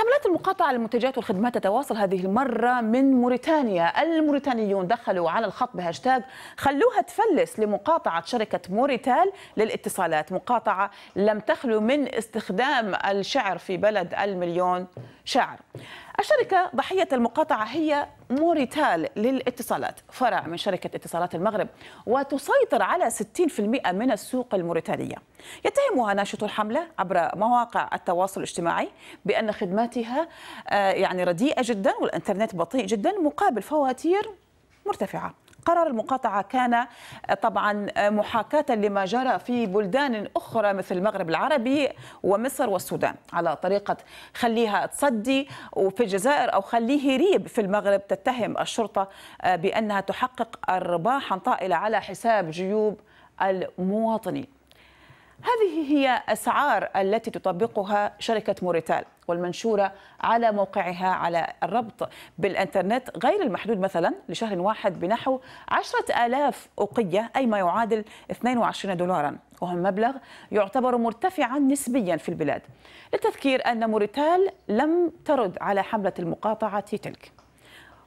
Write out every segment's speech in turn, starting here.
حملات المقاطعة للمنتجات والخدمات تتواصل هذه المرة من موريتانيا الموريتانيون دخلوا على الخط بهاشتاج خلوها تفلس لمقاطعة شركة موريتال للاتصالات مقاطعة لم تخلو من استخدام الشعر في بلد المليون شاعر الشركة ضحية المقاطعة هي موريتال للاتصالات فرع من شركة اتصالات المغرب وتسيطر على 60% من السوق الموريتانية يتهمها ناشطو الحملة عبر مواقع التواصل الاجتماعي بأن خدماتها آه، يعني رديئة جدا والإنترنت بطيء جدا مقابل فواتير مرتفعة قرار المقاطعة كان طبعا محاكاة لما جرى في بلدان أخرى مثل المغرب العربي ومصر والسودان على طريقة خليها تصدي وفي الجزائر أو خليه ريب في المغرب تتهم الشرطة بأنها تحقق أرباحا طائلة على حساب جيوب المواطنين هذه هي أسعار التي تطبقها شركة موريتال والمنشورة على موقعها على الربط بالإنترنت غير المحدود مثلا لشهر واحد بنحو عشرة آلاف أوقية أي ما يعادل 22 دولارا وهو مبلغ يعتبر مرتفعا نسبيا في البلاد للتذكير أن موريتال لم ترد على حملة المقاطعة تلك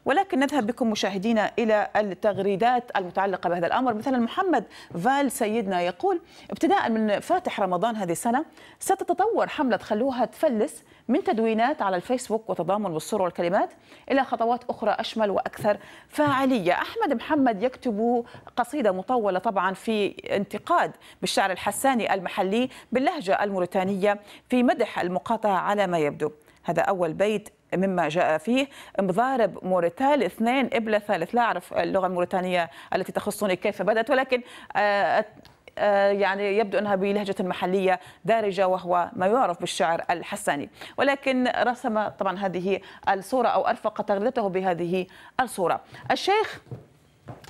ولكن نذهب بكم مشاهدينا إلى التغريدات المتعلقة بهذا الأمر مثلا محمد فال سيدنا يقول ابتداء من فاتح رمضان هذه السنة ستتطور حملة خلوها تفلس من تدوينات على الفيسبوك وتضامن بالصور والكلمات إلى خطوات أخرى أشمل وأكثر فاعلية أحمد محمد يكتب قصيدة مطولة طبعا في انتقاد بالشعر الحساني المحلي باللهجة الموريتانية في مدح المقاطعة على ما يبدو هذا أول بيت مما جاء فيه مضارب موريتال اثنين إبلة ثالث لا أعرف اللغة الموريتانية التي تخصني كيف بدأت ولكن آه، آه، يعني يبدو انها بلهجه محليه دارجه وهو ما يعرف بالشعر الحساني، ولكن رسم طبعا هذه الصوره او ارفق تغريدته بهذه الصوره. الشيخ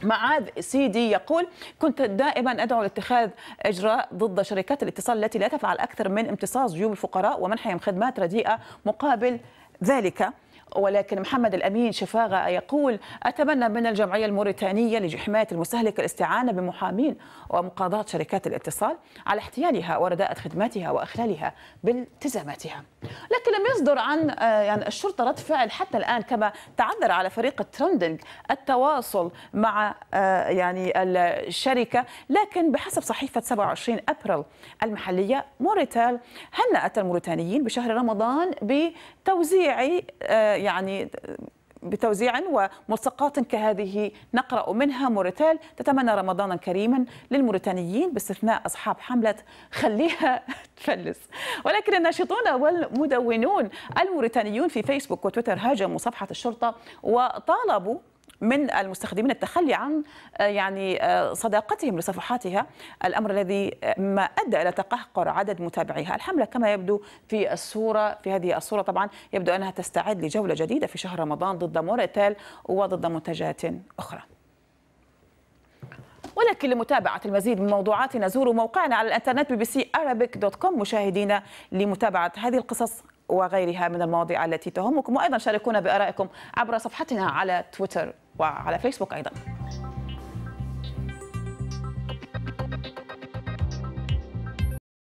معاذ سيدي يقول كنت دائما ادعو لاتخاذ اجراء ضد شركات الاتصال التي لا تفعل اكثر من امتصاص جيوب الفقراء ومنحهم خدمات رديئه مقابل ذلك ولكن محمد الأمين شفاغة يقول أتمنى من الجمعية الموريتانية لحماية المستهلك الاستعانة بمحامين ومقاضاة شركات الاتصال على احتيالها ورداءة خدماتها وأخلالها بالتزاماتها لكن لم يصدر عن آه، يعني الشرطة رد فعل حتى الآن كما تعذر على فريق الترندنج التواصل مع آه، يعني الشركة لكن بحسب صحيفة 27 أبريل المحلية موريتال هنأت الموريتانيين بشهر رمضان بتوزيع آه، يعني بتوزيع وملصقات كهذه نقرأ منها موريتال تتمنى رمضانا كريما للموريتانيين باستثناء أصحاب حملة خليها تفلس ولكن الناشطون والمدونون الموريتانيون في فيسبوك وتويتر هاجموا صفحة الشرطة وطالبوا من المستخدمين التخلي عن آه، يعني آه، صداقتهم لصفحاتها الأمر الذي آه، ما أدى إلى تقهقر عدد متابعيها الحملة كما يبدو في الصورة في هذه الصورة طبعا يبدو أنها تستعد لجولة جديدة في شهر رمضان ضد موريتال وضد منتجات أخرى ولكن لمتابعة المزيد من موضوعاتنا زوروا موقعنا على الانترنت bbcarabic.com مشاهدينا لمتابعة هذه القصص وغيرها من المواضيع التي تهمكم وأيضا شاركونا بأرائكم عبر صفحتنا على تويتر وعلى فيسبوك أيضا